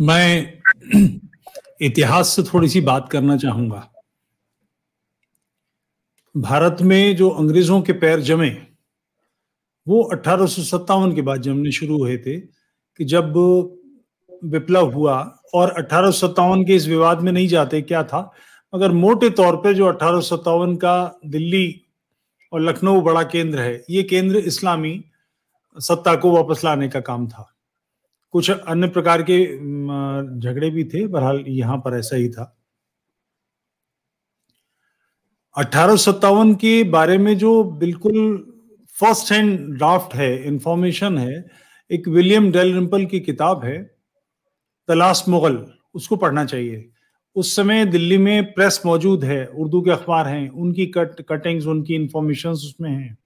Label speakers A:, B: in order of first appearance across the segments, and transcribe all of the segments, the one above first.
A: मैं इतिहास से थोड़ी सी बात करना चाहूंगा भारत में जो अंग्रेजों के पैर जमे वो अठारह के बाद जमने शुरू हुए थे कि जब विप्लव हुआ और अठारह के इस विवाद में नहीं जाते क्या था मगर मोटे तौर पे जो अठारह का दिल्ली और लखनऊ बड़ा केंद्र है ये केंद्र इस्लामी सत्ता को वापस लाने का काम था कुछ अन्य प्रकार के झगड़े भी थे बहरहाल यहां पर ऐसा ही था अठारह के बारे में जो बिल्कुल फर्स्ट हैंड ड्राफ्ट है इंफॉर्मेशन है एक विलियम डेल रिम्पल की किताब है तलाश मुगल उसको पढ़ना चाहिए उस समय दिल्ली में प्रेस मौजूद है उर्दू के अखबार हैं उनकी कट कटिंग्स उनकी इंफॉर्मेशन उसमें हैं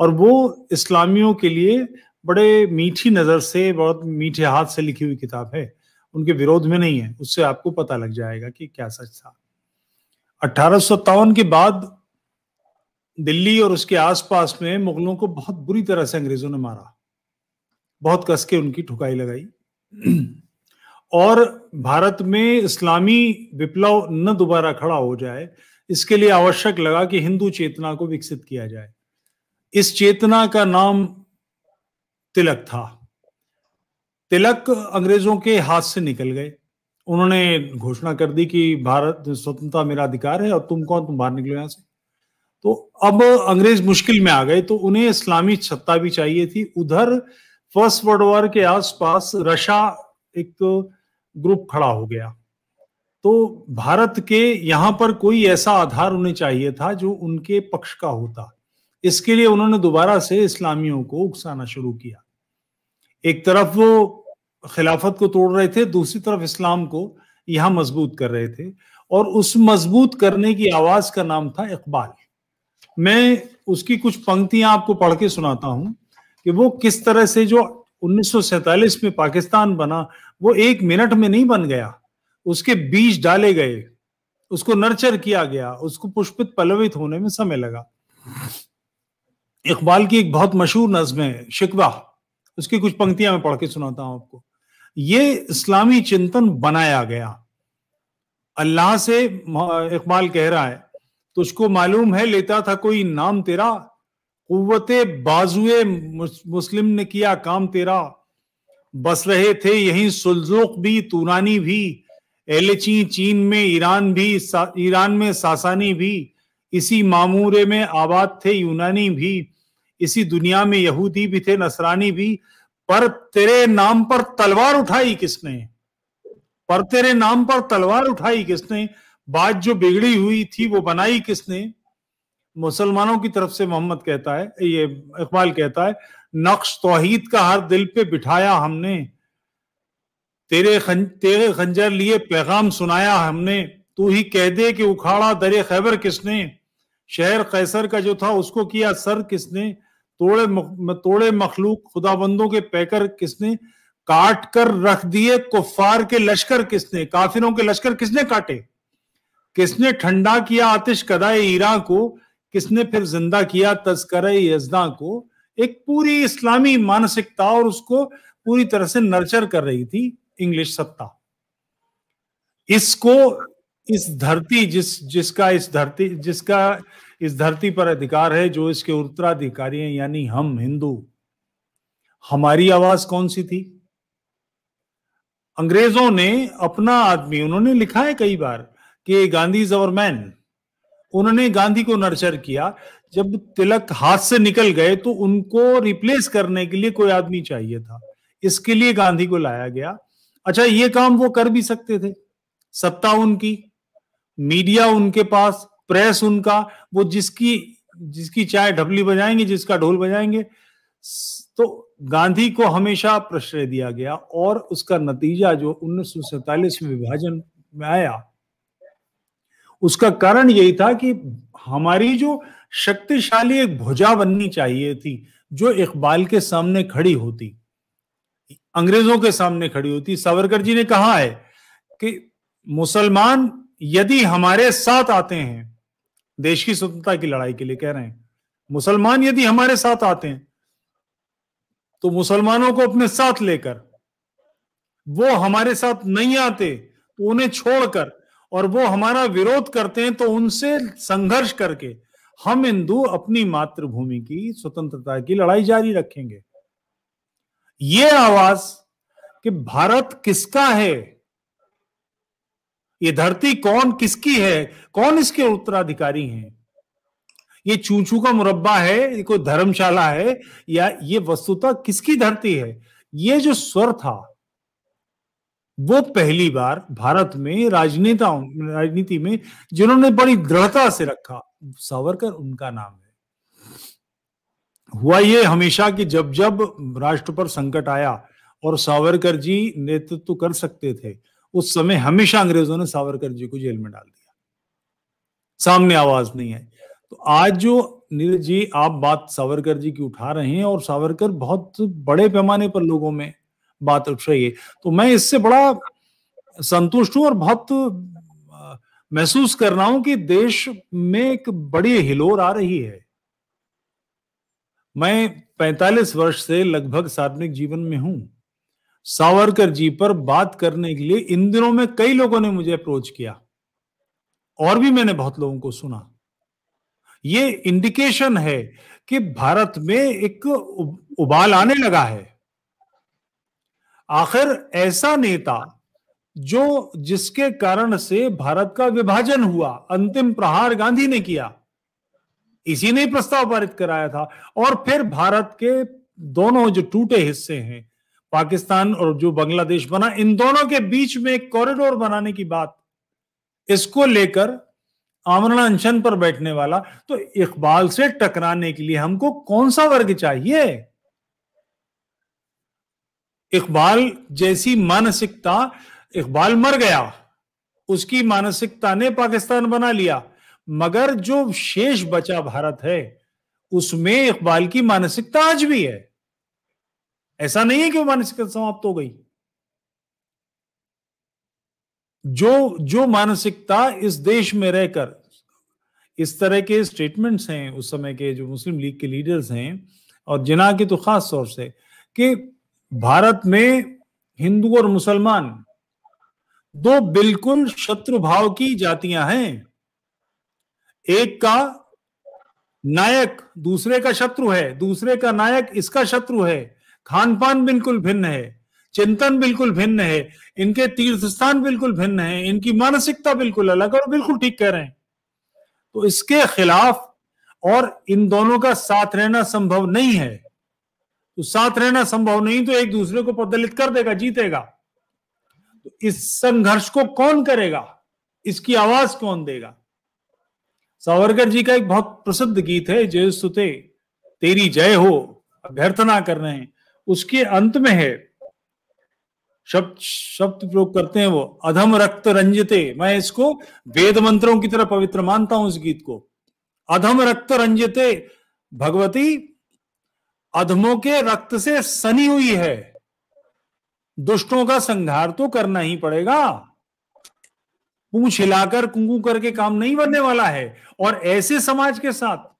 A: और वो इस्लामियों के लिए बड़े मीठी नज़र से बहुत मीठे हाथ से लिखी हुई किताब है उनके विरोध में नहीं है उससे आपको पता लग जाएगा कि क्या सच था अठारह के बाद दिल्ली और उसके आसपास में मुगलों को बहुत बुरी तरह से अंग्रेजों ने मारा बहुत कस के उनकी ठुकाई लगाई और भारत में इस्लामी विप्लव न दोबारा खड़ा हो जाए इसके लिए आवश्यक लगा कि हिंदू चेतना को विकसित किया जाए इस चेतना का नाम तिलक था तिलक अंग्रेजों के हाथ से निकल गए उन्होंने घोषणा कर दी कि भारत स्वतंत्रता मेरा अधिकार है और तुम कौन तुम बाहर निकलो यहां से तो अब अंग्रेज मुश्किल में आ गए तो उन्हें इस्लामी सत्ता भी चाहिए थी उधर फर्स्ट वर्ल्ड वॉर के आसपास रशा एक ग्रुप खड़ा हो गया तो भारत के यहां पर कोई ऐसा आधार उन्हें चाहिए था जो उनके पक्ष का होता इसके लिए उन्होंने दोबारा से इस्लामियों को उकसाना शुरू किया एक तरफ वो खिलाफत को तोड़ रहे थे दूसरी तरफ इस्लाम को यहां मजबूत कर रहे थे और उस मजबूत करने की आवाज का नाम था इकबाल मैं उसकी कुछ पंक्तियां आपको पढ़ के सुनाता हूं कि वो किस तरह से जो उन्नीस में पाकिस्तान बना वो एक मिनट में नहीं बन गया उसके बीज डाले गए उसको नर्चर किया गया उसको पुष्पित पल्लवित होने में समय लगा इकबाल की एक बहुत मशहूर नज्म है शिकवा उसकी कुछ पंक्तियां मैं पढ़ के सुनाता हूं आपको ये इस्लामी चिंतन बनाया गया अल्लाह से इकबाल कह रहा है तो उसको मालूम है लेता था कोई नाम तेरा कुत बाजुए मुस्लिम ने किया काम तेरा बस रहे थे यहीं सुलजोक भी तूरानी भी एलची चीन में ईरान भी ईरान में सासानी भी इसी मामूरे में आबाद थे यूनानी भी इसी दुनिया में यहूदी भी थे नसरानी भी पर तेरे नाम पर तलवार उठाई किसने पर तेरे नाम पर तलवार उठाई किसने बात जो बिगड़ी हुई थी वो बनाई किसने मुसलमानों की तरफ से मोहम्मद कहता है ये इकबाल कहता है नक्श तोहहीद का हर दिल पे बिठाया हमने तेरे खं, तेरे खंजर लिए पैगाम सुनाया हमने तू ही कह दे कि उखाड़ा दरे खैबर किसने शहर कैसर का जो था उसको किया सर किसने तोड़े तोड़े मखलूक खुदाबंदों के पैकर किसने काट कर रख दिए कुफार के लश्कर किसने काफिरों के लश्कर किसने काटे किसने ठंडा किया आतिश कदाए ईरा को किसने फिर जिंदा किया तस्कर यजदा को एक पूरी इस्लामी मानसिकता और उसको पूरी तरह से नर्चर कर रही थी इंग्लिश सत्ता इसको इस धरती जिस जिसका इस धरती जिसका इस धरती पर अधिकार है जो इसके उत्तराधिकारी हैं यानी हम हिंदू हमारी आवाज कौन सी थी अंग्रेजों ने अपना आदमी उन्होंने लिखा है कई बार कि गांधी इज अवर मैन उन्होंने गांधी को नर्चर किया जब तिलक हाथ से निकल गए तो उनको रिप्लेस करने के लिए कोई आदमी चाहिए था इसके लिए गांधी को लाया गया अच्छा ये काम वो कर भी सकते थे सत्ता उनकी मीडिया उनके पास प्रेस उनका वो जिसकी जिसकी चाय ढबली बजाएंगे जिसका ढोल बजाएंगे तो गांधी को हमेशा प्रश्रय दिया गया और उसका नतीजा जो उन्नीस में विभाजन में आया उसका कारण यही था कि हमारी जो शक्तिशाली एक भुजा बननी चाहिए थी जो इकबाल के सामने खड़ी होती अंग्रेजों के सामने खड़ी होती सावरकर जी ने कहा है कि मुसलमान यदि हमारे साथ आते हैं देश की स्वतंत्रता की लड़ाई के लिए कह रहे हैं मुसलमान यदि हमारे साथ आते हैं तो मुसलमानों को अपने साथ लेकर वो हमारे साथ नहीं आते तो उन्हें छोड़कर और वो हमारा विरोध करते हैं तो उनसे संघर्ष करके हम हिंदू अपनी मातृभूमि की स्वतंत्रता की लड़ाई जारी रखेंगे ये आवाज कि भारत किसका है ये धरती कौन किसकी है कौन इसके उत्तराधिकारी हैं ये चूचू का मुरब्बा है ये कोई धर्मशाला है या ये वस्तुता किसकी धरती है ये जो स्वर था वो पहली बार भारत में राजनेताओं राजनीति में जिन्होंने बड़ी दृढ़ता से रखा सावरकर उनका नाम है हुआ ये हमेशा कि जब जब राष्ट्र पर संकट आया और सावरकर जी नेतृत्व कर सकते थे उस समय हमेशा अंग्रेजों ने सावरकर जी को जेल में डाल दिया सामने आवाज नहीं आई तो आज जो नीरज जी आप बात सावरकर जी की उठा रहे हैं और सावरकर बहुत बड़े पैमाने पर लोगों में बात उठ रही है तो मैं इससे बड़ा संतुष्ट हूं और बहुत महसूस कर रहा हूं कि देश में एक बड़ी हिलोर आ रही है मैं 45 वर्ष से लगभग सार्वजनिक जीवन में हूं सावरकर जी पर बात करने के लिए इन दिनों में कई लोगों ने मुझे अप्रोच किया और भी मैंने बहुत लोगों को सुना ये इंडिकेशन है कि भारत में एक उबाल आने लगा है आखिर ऐसा नेता जो जिसके कारण से भारत का विभाजन हुआ अंतिम प्रहार गांधी ने किया इसी ने प्रस्ताव पारित कराया था और फिर भारत के दोनों जो टूटे हिस्से हैं पाकिस्तान और जो बांग्लादेश बना इन दोनों के बीच में एक कॉरिडोर बनाने की बात इसको लेकर आमरण अनशन पर बैठने वाला तो इकबाल से टकराने के लिए हमको कौन सा वर्ग चाहिए इकबाल जैसी मानसिकता इकबाल मर गया उसकी मानसिकता ने पाकिस्तान बना लिया मगर जो शेष बचा भारत है उसमें इकबाल की मानसिकता आज भी है ऐसा नहीं है कि वो मानसिकता समाप्त हो गई जो जो मानसिकता इस देश में रहकर इस तरह के स्टेटमेंट्स हैं उस समय के जो मुस्लिम लीग के लीडर्स हैं और जिना की तो खास तौर से कि भारत में हिंदू और मुसलमान दो बिल्कुल शत्रु भाव की जातियां हैं एक का नायक दूसरे का शत्रु है दूसरे का नायक इसका शत्रु है खान पान बिल्कुल भिन्न है चिंतन बिल्कुल भिन्न है इनके तीर्थ स्थान बिल्कुल भिन्न है इनकी मानसिकता बिल्कुल अलग और बिल्कुल ठीक कह रहे हैं तो इसके खिलाफ और इन दोनों का साथ रहना संभव नहीं है तो साथ रहना संभव नहीं तो एक दूसरे को प्रदलित कर देगा जीतेगा तो इस संघर्ष को कौन करेगा इसकी आवाज कौन देगा सावरकर जी का एक बहुत प्रसिद्ध गीत है जय सुते तेरी जय हो अभ्यर्थना कर रहे हैं उसके अंत में है शब्द शब्द प्रयोग करते हैं वो अधम रक्त रंजते मैं इसको वेद मंत्रों की तरह पवित्र मानता हूं इस गीत को अधम रक्त रंजते भगवती अधमों के रक्त से सनी हुई है दुष्टों का संहार तो करना ही पड़ेगा पूछ हिलाकर कुंकू करके काम नहीं बनने वाला है और ऐसे समाज के साथ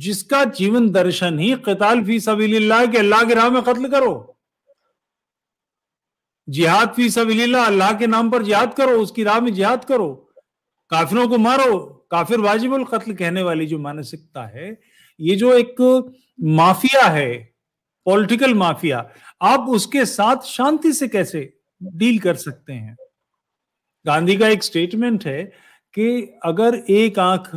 A: जिसका जीवन दर्शन ही कताल फी सबील्ला के अल्लाह के राह में कत्ल करो जिहाद फी सबील्ला अल्लाह के नाम पर जिहाद करो उसकी राह में जिहाद करो काफिरों को मारो काफिर वाजिबुल कत्ल कहने वाली जो मानसिकता है ये जो एक माफिया है पॉलिटिकल माफिया आप उसके साथ शांति से कैसे डील कर सकते हैं गांधी का एक स्टेटमेंट है कि अगर एक आंख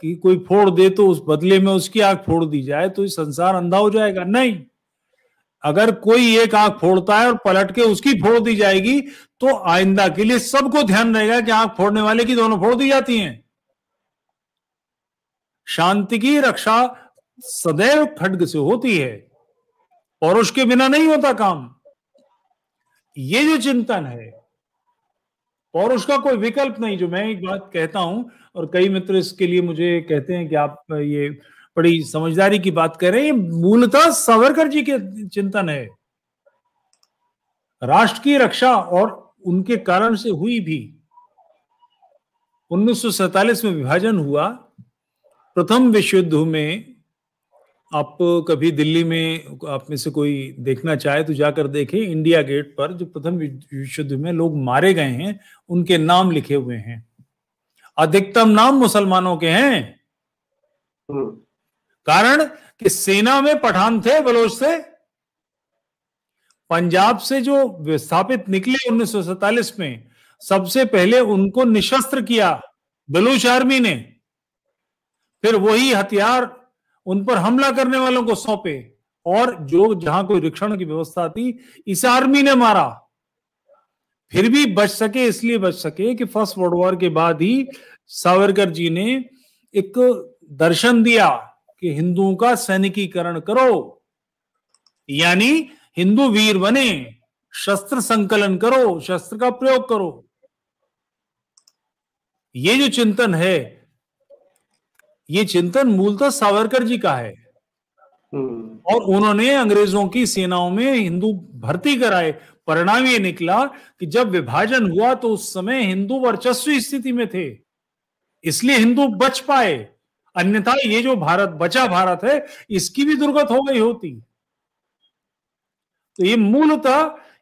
A: कि कोई फोड़ दे तो उस बदले में उसकी आंख फोड़ दी जाए तो इस संसार अंधा हो जाएगा नहीं अगर कोई एक आंख फोड़ता है और पलट के उसकी फोड़ दी जाएगी तो आइंदा के लिए सबको ध्यान रहेगा कि आंख फोड़ने वाले की दोनों फोड़ दी जाती हैं शांति की रक्षा सदैव खड्ग से होती है और उसके बिना नहीं होता काम ये जो चिंतन है और उसका कोई विकल्प नहीं जो मैं एक बात कहता हूं और कई मित्र इसके लिए मुझे कहते हैं कि आप ये बड़ी समझदारी की बात कर हैं ये मूलतः सावरकर जी के चिंतन है राष्ट्र की रक्षा और उनके कारण से हुई भी उन्नीस में विभाजन हुआ प्रथम विश्व युद्ध में आप कभी दिल्ली में आप में से कोई देखना चाहे तो जाकर देखें इंडिया गेट पर जो प्रथम विश्व युद्ध में लोग मारे गए हैं उनके नाम लिखे हुए हैं अधिकतम नाम मुसलमानों के हैं हम्म। कारण कि सेना में पठान थे बलोच से पंजाब से जो विस्थापित निकले उन्नीस में सबसे पहले उनको निशस्त्र किया बलूच आर्मी ने फिर वही हथियार उन पर हमला करने वालों को सौंपे और जो जहां कोई रिक्षण की व्यवस्था थी इस आर्मी ने मारा फिर भी बच सके इसलिए बच सके कि फर्स्ट वर्ल्ड वॉर के बाद ही सावरकर जी ने एक दर्शन दिया कि हिंदुओं का सैनिकीकरण करो यानी हिंदू वीर बने शस्त्र संकलन करो शस्त्र का प्रयोग करो ये जो चिंतन है ये चिंतन मूलतः सावरकर जी का है हम्म। और उन्होंने अंग्रेजों की सेनाओं में हिंदू भर्ती कराए परिणाम ये निकला कि जब विभाजन हुआ तो उस समय हिंदू वर्चस्वी स्थिति में थे इसलिए हिंदू बच पाए अन्यथा ये जो भारत बचा भारत है इसकी भी दुर्गत हो गई होती तो ये मूलतः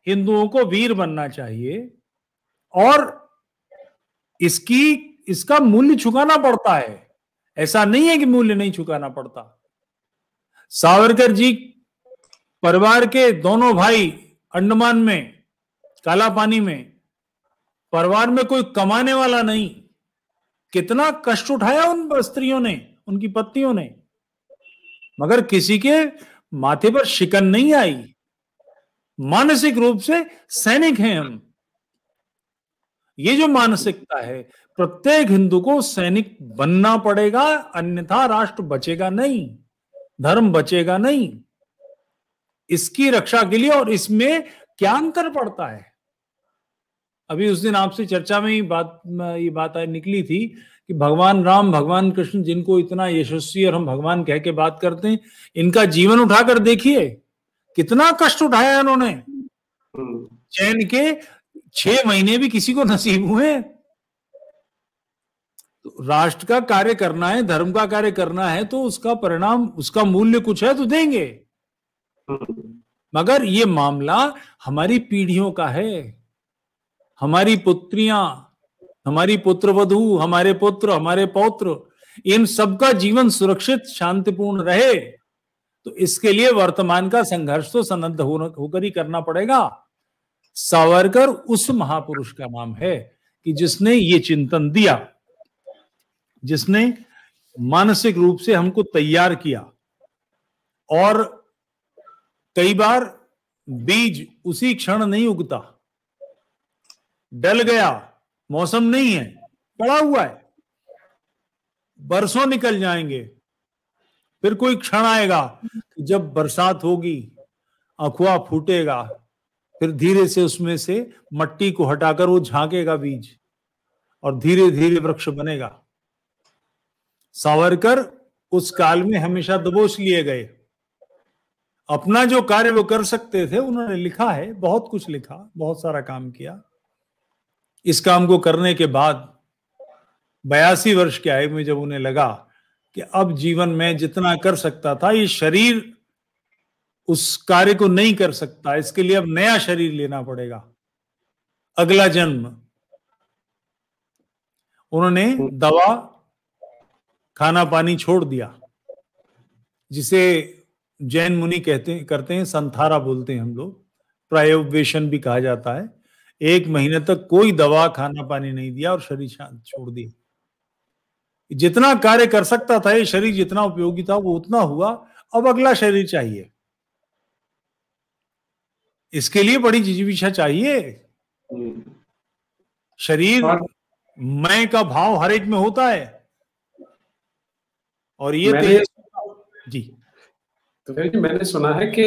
A: हिंदुओं को वीर बनना चाहिए और इसकी इसका मूल्य चुकाना पड़ता है ऐसा नहीं है कि मूल्य नहीं चुकाना पड़ता सावरकर जी परिवार के दोनों भाई अंडमान में काला पानी में परिवार में कोई कमाने वाला नहीं कितना कष्ट उठाया उन स्त्रियों ने उनकी पत्नियों ने मगर किसी के माथे पर शिकन नहीं आई मानसिक रूप से सैनिक हैं हम ये जो मानसिकता है प्रत्येक हिंदू को सैनिक बनना पड़ेगा अन्यथा राष्ट्र बचेगा नहीं धर्म बचेगा नहीं इसकी रक्षा के लिए और इसमें क्या अंतर पड़ता है अभी उस दिन आपसे चर्चा में ही बात ये बात आई निकली थी कि भगवान राम भगवान कृष्ण जिनको इतना यशस्वी और हम भगवान कह के बात करते हैं इनका जीवन उठाकर देखिए कितना कष्ट उठाया इन्होंने चैन के छह महीने भी किसी को नसीब हुए तो राष्ट्र का कार्य करना है धर्म का कार्य करना है तो उसका परिणाम उसका मूल्य कुछ है तो देंगे मगर ये मामला हमारी पीढ़ियों का है हमारी पुत्रियां हमारी पुत्र वधु हमारे पुत्र हमारे पौत्र इन सबका जीवन सुरक्षित शांतिपूर्ण रहे तो इसके लिए वर्तमान का संघर्ष तो सनद्ध होकर ही करना पड़ेगा सावरकर उस महापुरुष का नाम है कि जिसने ये चिंतन दिया जिसने मानसिक रूप से हमको तैयार किया और कई बार बीज उसी क्षण नहीं उगता डल गया मौसम नहीं है पड़ा हुआ है बरसों निकल जाएंगे फिर कोई क्षण आएगा जब बरसात होगी अखुआ फूटेगा फिर धीरे से उसमें से मट्टी को हटाकर वो झांकेगा बीज और धीरे धीरे वृक्ष बनेगा सावरकर उस काल में हमेशा दबोच लिए गए अपना जो कार्य वो कर सकते थे उन्होंने लिखा है बहुत कुछ लिखा बहुत सारा काम किया इस काम को करने के बाद बयासी वर्ष की आयु में जब उन्हें लगा कि अब जीवन में जितना कर सकता था ये शरीर उस कार्य को नहीं कर सकता इसके लिए अब नया शरीर लेना पड़ेगा अगला जन्म उन्होंने दवा खाना पानी छोड़ दिया जिसे जैन मुनि कहते करते हैं संथारा बोलते हैं हम लोग प्रायोवेशन भी कहा जाता है एक महीने तक कोई दवा खाना पानी नहीं दिया और शरीर शांत छोड़ दिया जितना कार्य कर सकता था ये शरीर जितना उपयोगी था वो उतना हुआ अब अगला शरीर चाहिए इसके लिए बड़ी जिजीविषा चाहिए शरीर हाँ। मैं का भाव हर एक में होता है और ये जी तो जी मैंने सुना है कि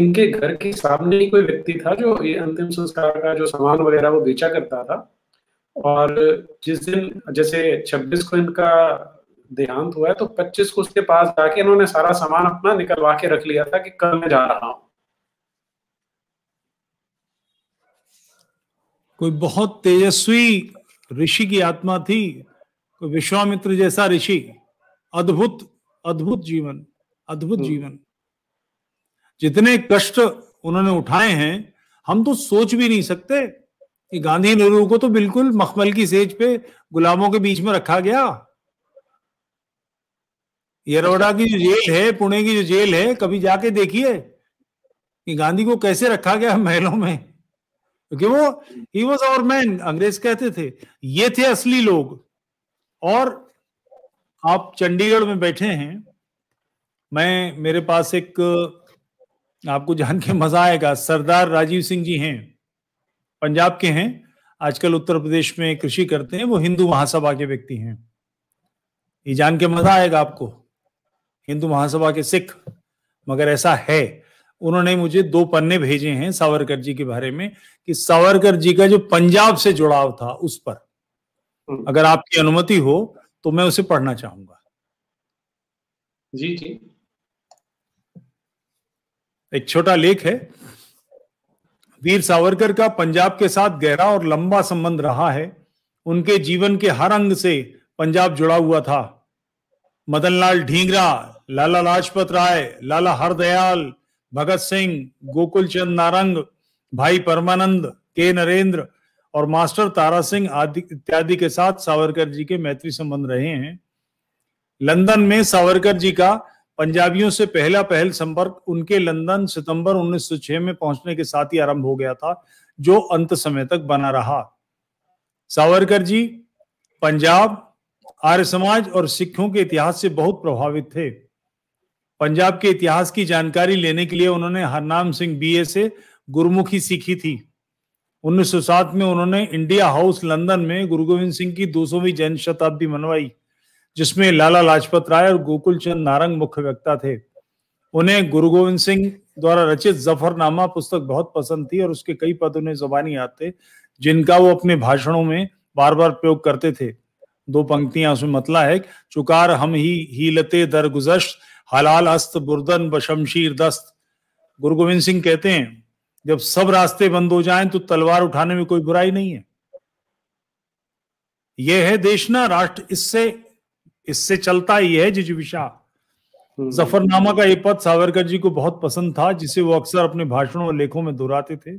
A: इनके घर के सामने ही कोई व्यक्ति था जो ये अंतिम संस्कार का जो सामान वगैरह वो बेचा करता था और जिस दिन जैसे 26 को इनका देहांत हुआ है तो 25 को उसके पास जाके इन्होंने सारा सामान अपना निकलवा के रख लिया था कि कल मैं जा रहा हूं कोई बहुत तेजस्वी ऋषि की आत्मा थी कोई विश्वामित्र जैसा ऋषि अद्भुत अद्भुत जीवन अद्भुत हम्म। जीवन जितने कष्ट उन्होंने उठाए हैं हम तो सोच भी नहीं सकते कि गांधी नेहरू को तो बिल्कुल मखमल की सेज पे गुलामों के बीच में रखा गया येरोडा की जो जेल है पुणे की जो जेल है कभी जाके देखिए कि गांधी को कैसे रखा गया महलों में क्योंकि वो ही वॉज आवर मैन अंग्रेज कहते थे ये थे असली लोग और आप चंडीगढ़ में बैठे हैं मैं मेरे पास एक आपको जान के मजा आएगा सरदार राजीव सिंह जी हैं पंजाब के हैं आजकल उत्तर प्रदेश में कृषि करते हैं वो हिंदू महासभा के व्यक्ति हैं ये जान के मजा आएगा आपको हिंदू महासभा के सिख मगर ऐसा है उन्होंने मुझे दो पन्ने भेजे हैं सावरकर जी के बारे में कि सावरकर जी का जो पंजाब से जुड़ाव था उस पर हम्म। अगर आपकी अनुमति हो तो मैं उसे पढ़ना चाहूंगा जी जी एक छोटा लेख है वीर सावरकर का पंजाब के साथ गहरा और लंबा संबंध रहा है उनके जीवन के हर अंग से पंजाब जुड़ा हुआ था मदनलाल ढींगरा लाला लाजपत राय लाला हरदयाल भगत सिंह गोकुल चंद नारंग भाई परमानंद के नरेंद्र और मास्टर तारा सिंह आदि इत्यादि के साथ सावरकर जी के मैत्री संबंध रहे हैं लंदन में सावरकर जी का पंजाबियों से पहला पहल संपर्क उनके लंदन सितंबर 1906 में पहुंचने के साथ ही आरंभ हो गया था जो अंत समय तक बना रहा सावरकर जी पंजाब आर्य समाज और सिखों के इतिहास से बहुत प्रभावित थे पंजाब के इतिहास की जानकारी लेने के लिए उन्होंने हरनाम सिंह बीए से गुरुमुखी सीखी थी 1907 में उन्होंने इंडिया हाउस लंदन में गुरु गोविंद सिंह की 200वीं जन्म शताब्दी मनवाई जिसमें लाला लाजपत राय और गोकुल चंद नारंग मुख्य व्यक्ता थे उन्हें गुरु गोविंद सिंह द्वारा रचित जफरनामा पुस्तक बहुत पसंद थी और उसके कई पद उन्हें जबानी याद थे जिनका वो अपने भाषणों में बार बार प्रयोग करते थे दो पंक्तियां उसमें मतला है चुकार हम ही हीलते गुजश्त हलाल अस्त बुरदन बशमशीर दस्त गुरु गोविंद सिंह कहते हैं जब सब रास्ते बंद हो जाएं तो तलवार उठाने में कोई बुराई नहीं है यह है देश ना राष्ट्र इससे इससे चलता ही है जिजुविशा हम्म। जफरनामा का ये पद सावरकर जी को बहुत पसंद था जिसे वो अक्सर अपने भाषणों और लेखों में दोहराते थे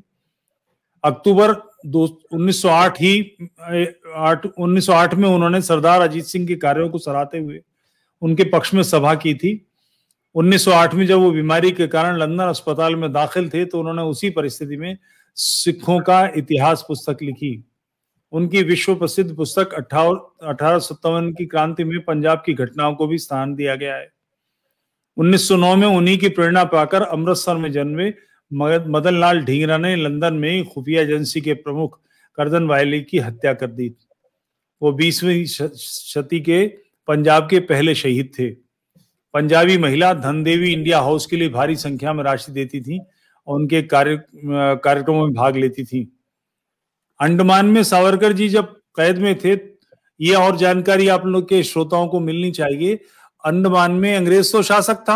A: अक्टूबर 1908 ही 8, 1908 में उन्होंने सरदार अजीत सिंह के कार्यों को सराहते हुए उनके पक्ष में सभा की थी 1908 में जब वो बीमारी के कारण लंदन अस्पताल में दाखिल थे तो उन्होंने उसी परिस्थिति में सिखों का इतिहास पुस्तक लिखी उनकी विश्व प्रसिद्ध पुस्तक अठारह की क्रांति में पंजाब की घटनाओं को भी स्थान दिया गया है 1909 में उन्हीं की प्रेरणा पाकर अमृतसर में जन्मे मदन लाल ढींगरा ने लंदन में खुफिया एजेंसी के प्रमुख करदन वायली की हत्या कर दी वो बीसवीं शती के पंजाब के पहले शहीद थे पंजाबी महिला धनदेवी इंडिया हाउस के लिए भारी संख्या में राशि देती थी और उनके कार्य कार्यक्रमों में भाग लेती थी अंडमान में सावरकर जी जब कैद में थे ये और जानकारी आप लोग के श्रोताओं को मिलनी चाहिए अंडमान में अंग्रेज तो शासक था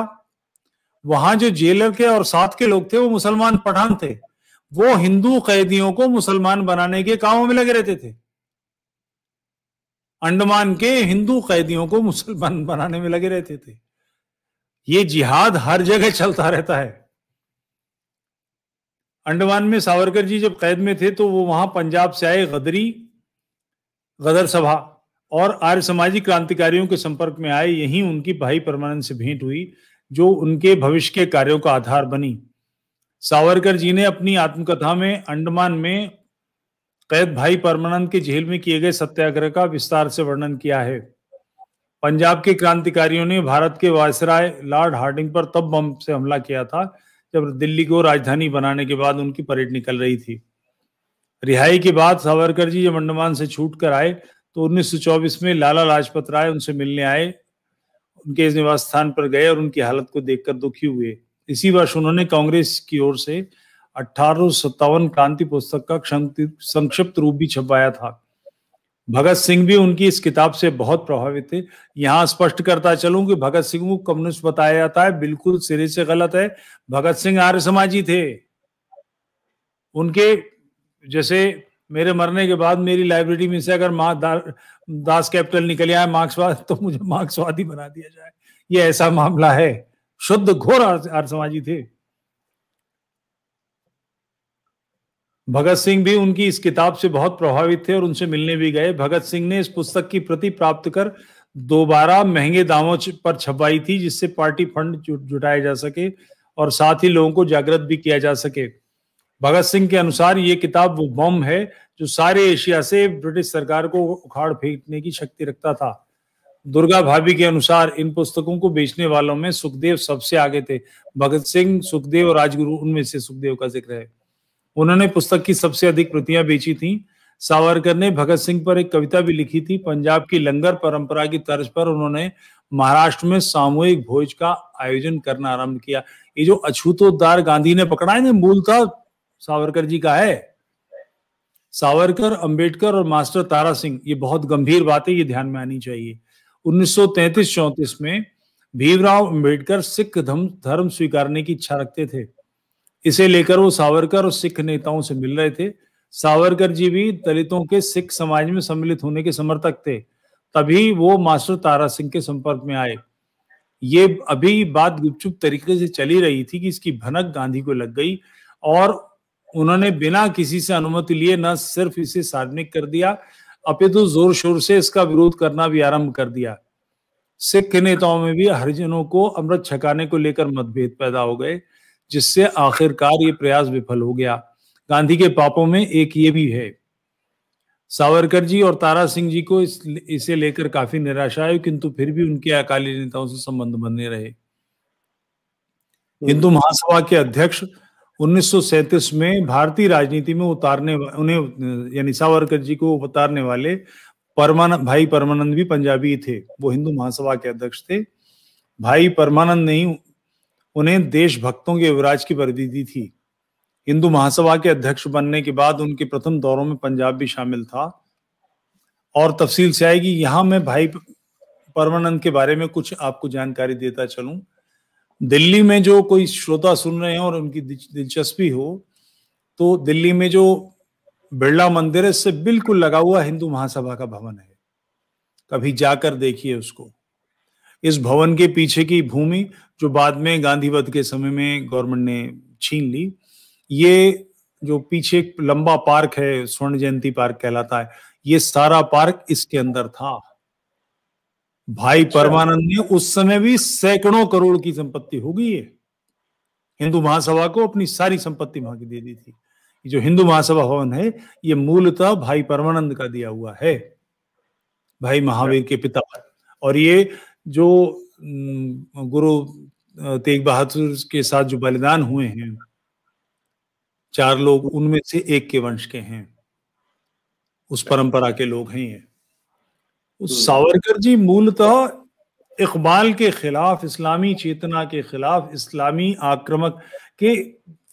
A: वहां जो जेलर के और साथ के लोग थे वो मुसलमान पठान थे वो हिंदू कैदियों को मुसलमान बनाने के कामों में लगे रहते थे अंडमान के हिंदू कैदियों को मुसलमान बनाने में लगे रहते थे ये जिहाद हर जगह चलता रहता है अंडमान में सावरकर जी जब कैद में थे तो वो वहां पंजाब से आए गदरी गदर सभा और आर्य सामाजिक क्रांतिकारियों के संपर्क में आए यही उनकी भाई परमानंद से भेंट हुई जो उनके भविष्य के कार्यों का आधार बनी सावरकर जी ने अपनी आत्मकथा में अंडमान में कैद भाई परमानंद के जेल में किए गए सत्याग्रह का विस्तार से वर्णन किया है पंजाब के क्रांतिकारियों ने भारत के वायसराय लॉर्ड हार्डिंग पर तब बम से हमला किया था जब दिल्ली को राजधानी बनाने के बाद उनकी परेड निकल रही थी रिहाई के बाद सावरकर जी जब अंडमान से छूट कर आए तो 1924 में लाला लाजपत राय उनसे मिलने आए उनके निवास स्थान पर गए और उनकी हालत को देखकर दुखी हुए इसी वर्ष उन्होंने कांग्रेस की ओर से अठारह क्रांति पुस्तक का संक्षिप्त रूप भी छपाया था भगत सिंह भी उनकी इस किताब से बहुत प्रभावित थे यहां स्पष्ट करता चलूं कि भगत सिंह को कम्युनिस्ट बताया जाता है बिल्कुल सिरे से गलत है भगत सिंह आर्य समाजी थे उनके जैसे मेरे मरने के बाद मेरी लाइब्रेरी में से अगर मा दा, दास कैपिटल निकल आए मार्क्सवाद तो मुझे मार्क्सवादी बना दिया जाए ये ऐसा मामला है शुद्ध घोर आर्य समाजी थे भगत सिंह भी उनकी इस किताब से बहुत प्रभावित थे और उनसे मिलने भी गए भगत सिंह ने इस पुस्तक की प्रति प्राप्त कर दोबारा महंगे दामों पर छपाई थी जिससे पार्टी फंड जुटाया जा सके और साथ ही लोगों को जागृत भी किया जा सके भगत सिंह के अनुसार ये किताब वो बम है जो सारे एशिया से ब्रिटिश सरकार को उखाड़ फेंकने की शक्ति रखता था दुर्गा भाभी के अनुसार इन पुस्तकों को बेचने वालों में सुखदेव सबसे आगे थे भगत सिंह सुखदेव और राजगुरु उनमें से सुखदेव का जिक्र है उन्होंने पुस्तक की सबसे अधिक प्रतियां बेची थी सावरकर ने भगत सिंह पर एक कविता भी लिखी थी पंजाब की लंगर परंपरा की तर्ज पर उन्होंने महाराष्ट्र में सामूहिक भोज का आयोजन करना आरंभ किया ये जो अछूतोदार गांधी ने पकड़ा है मूलतः सावरकर जी का है सावरकर अंबेडकर और मास्टर तारा सिंह ये बहुत गंभीर बात है ये ध्यान में आनी चाहिए 1933-34 में भीमराव अंबेडकर सिख धर्म स्वीकारने की इच्छा रखते थे इसे लेकर वो सावरकर और सिख नेताओं से मिल रहे थे सावरकर जी भी दलितों के सिख समाज में सम्मिलित होने के समर्थक थे तभी वो मास्टर तारा सिंह के संपर्क में आए ये अभी बात गुपचुप तरीके से चली रही थी कि इसकी भनक गांधी को लग गई और उन्होंने बिना किसी से अनुमति लिए न सिर्फ इसे सार्वजनिक कर दिया अपितु तो जोर शोर से इसका विरोध करना भी आरंभ कर दिया सिख नेताओं में भी हरिजनों को अमृत छकाने को लेकर मतभेद पैदा हो गए जिससे आखिरकार ये प्रयास विफल हो गया गांधी के पापों में एक ये भी है सावरकर जी और तारा सिंह जी को इस, इसे लेकर काफी निराशा है किंतु फिर भी उनके अकाली नेताओं से संबंध बने रहे
B: हिंदू महासभा
A: के अध्यक्ष 1937 में भारतीय राजनीति में उतारने उन्हें यानी सावरकर जी को उतारने वाले परमान भाई परमानंद भी पंजाबी थे वो हिंदू महासभा के अध्यक्ष थे भाई परमानंद नहीं उन्हें देशभक्तों के युवराज की वर्दी दी थी हिंदू महासभा के अध्यक्ष बनने के बाद उनके प्रथम दौरों में पंजाब भी शामिल था और तफसील से आएगी यहाँ मैं भाई परमानंद के बारे में कुछ आपको जानकारी देता चलूं दिल्ली में जो कोई श्रोता सुन रहे हैं और उनकी दिलचस्पी हो तो दिल्ली में जो बिरला मंदिर है इससे बिल्कुल लगा हुआ हिंदू महासभा का भवन है कभी जाकर देखिए उसको इस भवन के पीछे की भूमि जो बाद में गांधीवध के समय में गवर्नमेंट ने छीन ली ये जो पीछे एक लंबा पार्क है स्वर्ण जयंती पार्क कहलाता है ये सारा पार्क इसके अंदर था भाई अच्छा। परमानंद ने उस समय भी सैकड़ों करोड़ की संपत्ति होगी ये हिंदू महासभा को अपनी सारी संपत्ति वहां की दे दी थी जो हिंदू महासभा भवन है ये मूलतः भाई परमानंद का दिया हुआ है भाई महावीर अच्छा। के पिता और ये जो गुरु तेग बहादुर के साथ जो बलिदान हुए हैं चार लोग उनमें से एक के वंश के हैं उस परंपरा के लोग हैं ये उस हम्म। सावरकर जी मूलतः इकबाल के खिलाफ इस्लामी चेतना के खिलाफ इस्लामी आक्रमक के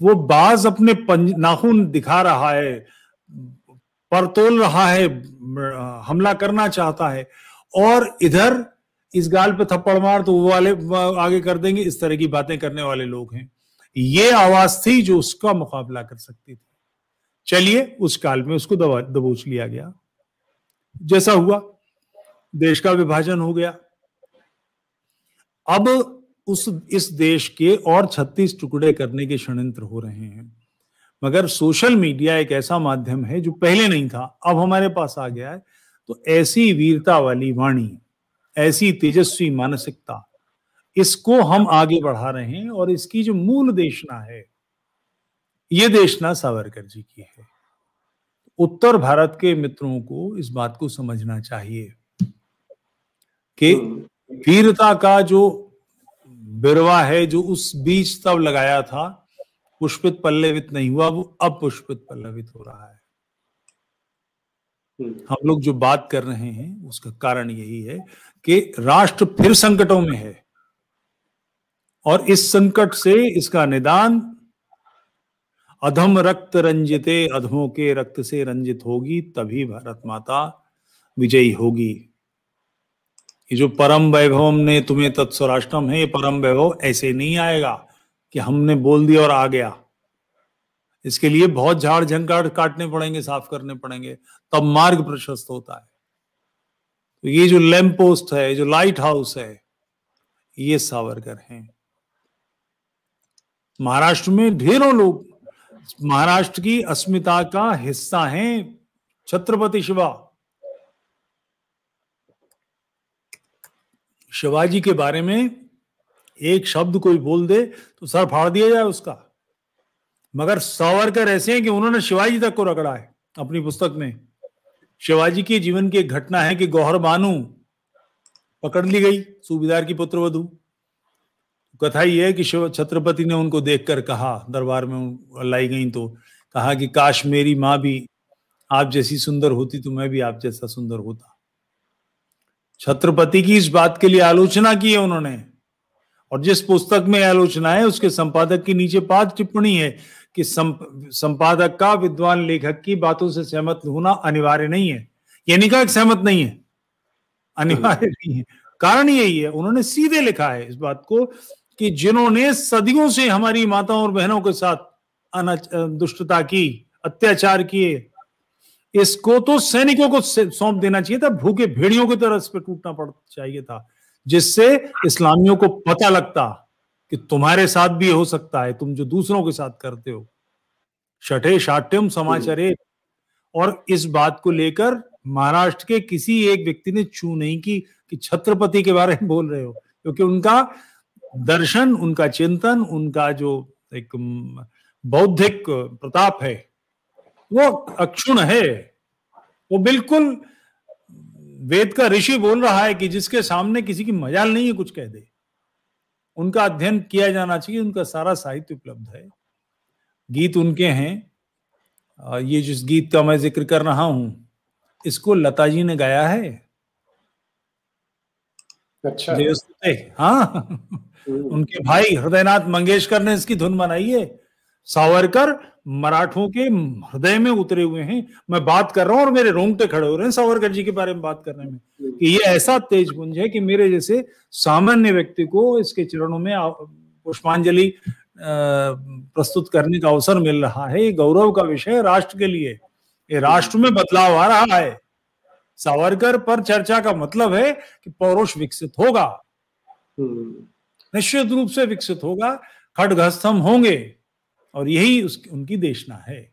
A: वो बाज अपने नाखून दिखा रहा है परतोल रहा है हमला करना चाहता है और इधर इस गाल पे थप्पड़ मार तो वो वाले आगे कर देंगे इस तरह की बातें करने वाले लोग हैं ये आवाज थी जो उसका मुकाबला कर सकती थी चलिए उस काल में उसको दबा दबोच लिया गया जैसा हुआ देश का विभाजन हो गया अब उस इस देश के और 36 टुकड़े करने के षडयंत्र हो रहे हैं मगर सोशल मीडिया एक ऐसा माध्यम है जो पहले नहीं था अब हमारे पास आ गया है तो ऐसी वीरता वाली वाणी ऐसी तेजस्वी मानसिकता इसको हम आगे बढ़ा रहे हैं और इसकी जो मूल देशना है ये देशना सावरकर जी की है उत्तर भारत के मित्रों को इस बात को समझना चाहिए कि हम्म। वीरता का जो बिरवा है जो उस बीच तब लगाया था पुष्पित पल्लवित नहीं हुआ वो अब पुष्पित पल्लवित हो रहा है हम्म। हम लोग जो बात कर रहे हैं उसका कारण यही है कि राष्ट्र फिर संकटों में है और इस संकट से इसका निदान अधम रक्त रंजिते अधमों के रक्त से रंजित होगी तभी भारत माता विजयी होगी ये जो परम वैभव ने तुम्हें तत्स्वराष्ट्रम है ये परम वैभव ऐसे नहीं आएगा कि हमने बोल दिया और आ गया इसके लिए बहुत झाड़ झंकार काटने पड़ेंगे साफ करने पड़ेंगे तब मार्ग प्रशस्त होता है ये जो लैम्प पोस्ट है जो लाइट हाउस है ये सावरकर हैं महाराष्ट्र में ढेरों लोग महाराष्ट्र की अस्मिता का हिस्सा हैं छत्रपति शिवा शिवाजी के बारे में एक शब्द कोई बोल दे तो सर फाड़ दिया जाए उसका मगर सावरकर ऐसे हैं कि उन्होंने शिवाजी तक को रगड़ा है अपनी पुस्तक में शिवाजी के जीवन की एक घटना है कि गौहर बानू पकड़ ली गई सूबेदार की पुत्र वधु कथा यह है कि शिव छत्रपति ने उनको देखकर कहा दरबार में लाई गई तो कहा कि काश मेरी माँ भी आप जैसी सुंदर होती तो मैं भी आप जैसा सुंदर होता छत्रपति की इस बात के लिए आलोचना की है उन्होंने और जिस पुस्तक में आलोचना है उसके संपादक के नीचे पांच टिप्पणी है कि संपादक का विद्वान लेखक की बातों से सहमत होना अनिवार्य नहीं है ये नहीं कहा सहमत नहीं है अनिवार्य नहीं है कारण यही है उन्होंने सीधे लिखा है इस बात को कि जिन्होंने सदियों से हमारी माताओं और बहनों के साथ दुष्टता की अत्याचार किए इसको तो सैनिकों को सौंप देना चाहिए था भूखे भेड़ियों की तरह इस पर टूटना पड़ चाहिए था जिससे इस्लामियों को पता लगता कि तुम्हारे साथ भी हो सकता है तुम जो दूसरों के साथ करते हो छठे शाट्यम समाचारे और इस बात को लेकर महाराष्ट्र के किसी एक व्यक्ति ने छू नहीं की कि छत्रपति के बारे में बोल रहे हो क्योंकि उनका दर्शन उनका चिंतन उनका जो एक बौद्धिक प्रताप है वो अक्षुण है वो बिल्कुल वेद का ऋषि बोल रहा है कि जिसके सामने किसी की मजाल नहीं है कुछ कह दे उनका अध्ययन किया जाना चाहिए उनका सारा साहित्य उपलब्ध है गीत उनके हैं ये जिस गीत का मैं जिक्र कर रहा हूं इसको लता जी ने गाया है अच्छा हाँ हम्म। उनके भाई हृदयनाथ मंगेशकर ने इसकी धुन बनाई है सावरकर मराठों के हृदय में उतरे हुए हैं मैं बात कर रहा हूं और मेरे रोंगटे खड़े हो रहे हैं सावरकर जी के बारे में बात करने में कि ये ऐसा तेज पुंज है कि मेरे जैसे सामान्य व्यक्ति को इसके चरणों में पुष्पांजलि प्रस्तुत करने का अवसर मिल रहा है ये गौरव का विषय राष्ट्र के लिए ये राष्ट्र में बदलाव आ रहा है सावरकर पर चर्चा का मतलब है कि पौरुष विकसित होगा हम्म। निश्चित रूप से विकसित होगा खडगस्तम होंगे और यही उस उनकी देशना है